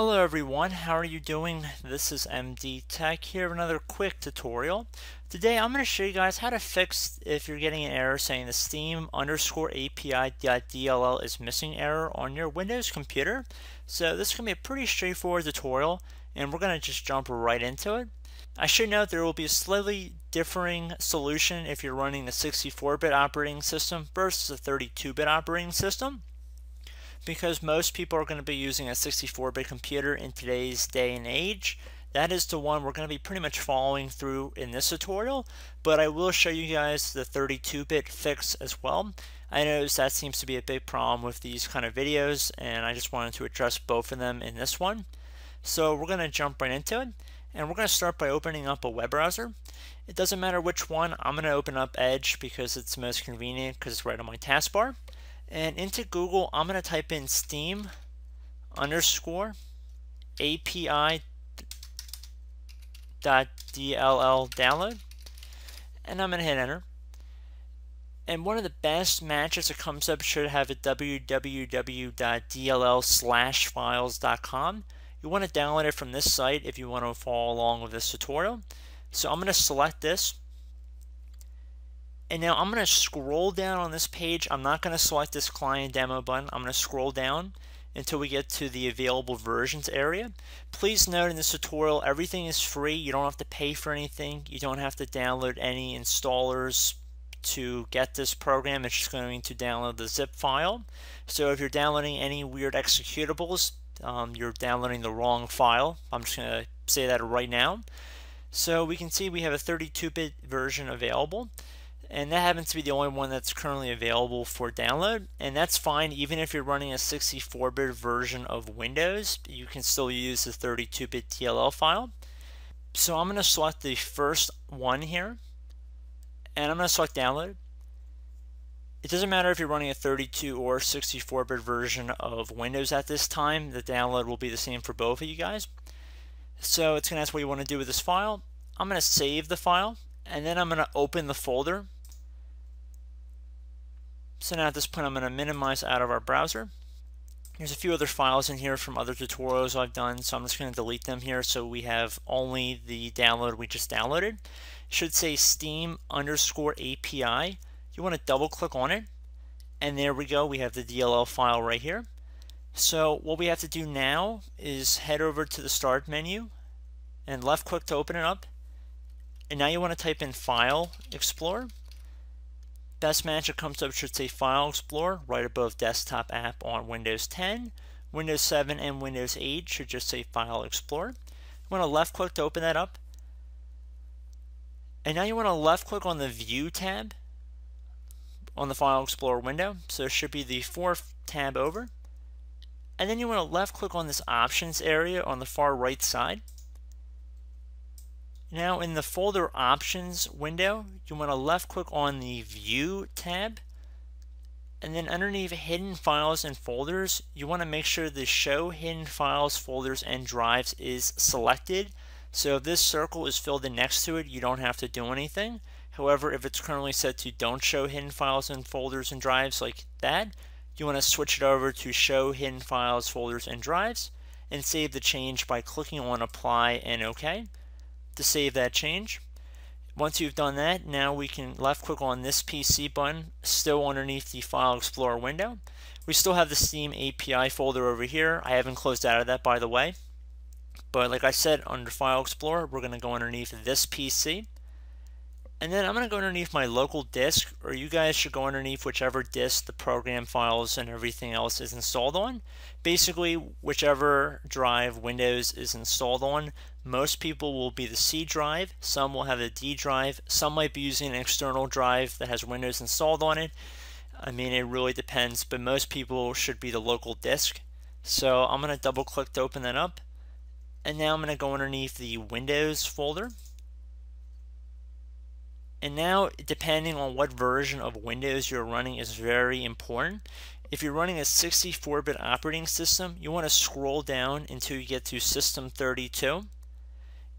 Hello everyone, how are you doing? This is MD Tech here, another quick tutorial. Today I'm going to show you guys how to fix if you're getting an error saying the Steam underscore API.dll is missing error on your Windows computer. So this can be a pretty straightforward tutorial and we're going to just jump right into it. I should note there will be a slightly differing solution if you're running the 64-bit operating system versus a 32-bit operating system because most people are going to be using a 64-bit computer in today's day and age. That is the one we're going to be pretty much following through in this tutorial, but I will show you guys the 32-bit fix as well. I know that seems to be a big problem with these kind of videos, and I just wanted to address both of them in this one. So we're going to jump right into it, and we're going to start by opening up a web browser. It doesn't matter which one, I'm going to open up Edge because it's most convenient because it's right on my taskbar. And into Google, I'm going to type in Steam underscore API dot DLL download. And I'm going to hit enter. And one of the best matches that comes up should have a www.dll slash files.com. You want to download it from this site if you want to follow along with this tutorial. So I'm going to select this and now I'm going to scroll down on this page. I'm not going to select this client demo button. I'm going to scroll down until we get to the available versions area. Please note in this tutorial everything is free. You don't have to pay for anything. You don't have to download any installers to get this program. It's just going to download the zip file. So if you're downloading any weird executables, um, you're downloading the wrong file. I'm just going to say that right now. So we can see we have a 32-bit version available and that happens to be the only one that's currently available for download and that's fine even if you're running a 64-bit version of Windows you can still use the 32-bit TLL file so I'm going to select the first one here and I'm going to select download it doesn't matter if you're running a 32 or 64-bit version of Windows at this time the download will be the same for both of you guys so it's going to ask what you want to do with this file I'm going to save the file and then I'm going to open the folder so now at this point I'm going to minimize out of our browser. There's a few other files in here from other tutorials I've done, so I'm just going to delete them here so we have only the download we just downloaded. It should say steam underscore API. You want to double click on it, and there we go. We have the DLL file right here. So what we have to do now is head over to the start menu and left click to open it up. And now you want to type in File Explorer. Best Manager comes up should say File Explorer right above Desktop App on Windows 10. Windows 7 and Windows 8 should just say File Explorer. You want to left click to open that up. And now you want to left click on the View tab on the File Explorer window. So it should be the fourth tab over. And then you want to left click on this Options area on the far right side. Now in the folder options window, you want to left click on the view tab and then underneath hidden files and folders, you want to make sure the show hidden files, folders, and drives is selected. So if this circle is filled in next to it, you don't have to do anything. However, if it's currently set to don't show hidden files and folders and drives like that, you want to switch it over to show hidden files, folders, and drives and save the change by clicking on apply and OK to save that change. Once you've done that, now we can left click on this PC button still underneath the File Explorer window. We still have the Steam API folder over here. I haven't closed out of that by the way. But like I said, under File Explorer, we're going to go underneath this PC. And then I'm going to go underneath my local disk, or you guys should go underneath whichever disk the program files and everything else is installed on. Basically, whichever drive Windows is installed on, most people will be the C drive, some will have a D drive, some might be using an external drive that has Windows installed on it. I mean, it really depends, but most people should be the local disk. So I'm going to double click to open that up. And now I'm going to go underneath the Windows folder. And now depending on what version of Windows you're running is very important. If you're running a 64-bit operating system, you want to scroll down until you get to System 32.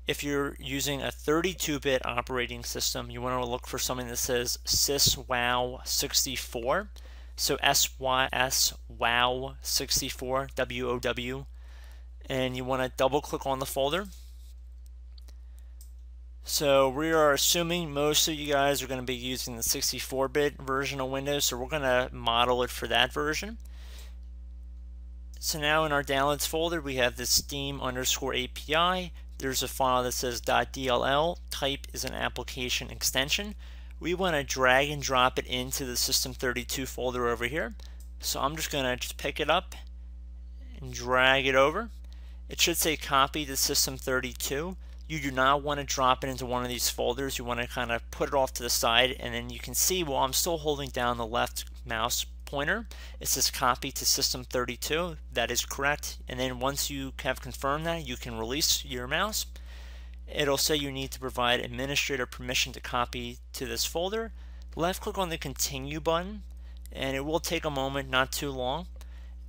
If you're using a 32-bit operating system, you want to look for something that says SysWow64. So S-Y-S WOW64, W-O-W. And you want to double click on the folder. So we are assuming most of you guys are going to be using the 64-bit version of Windows, so we're going to model it for that version. So now in our downloads folder, we have the Steam underscore API. There's a file that says .dll. Type is an application extension. We want to drag and drop it into the System32 folder over here. So I'm just going to just pick it up and drag it over. It should say copy to System32 you do not want to drop it into one of these folders. You want to kind of put it off to the side and then you can see, While I'm still holding down the left mouse pointer. It says copy to system 32. That is correct. And then once you have confirmed that, you can release your mouse. It'll say you need to provide administrator permission to copy to this folder. Left click on the continue button and it will take a moment, not too long.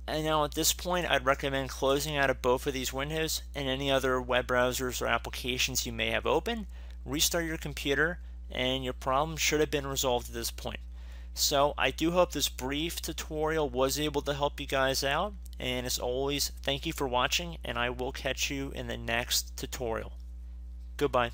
And now at this point, I'd recommend closing out of both of these windows and any other web browsers or applications you may have open, restart your computer, and your problem should have been resolved at this point. So I do hope this brief tutorial was able to help you guys out. And as always, thank you for watching, and I will catch you in the next tutorial. Goodbye.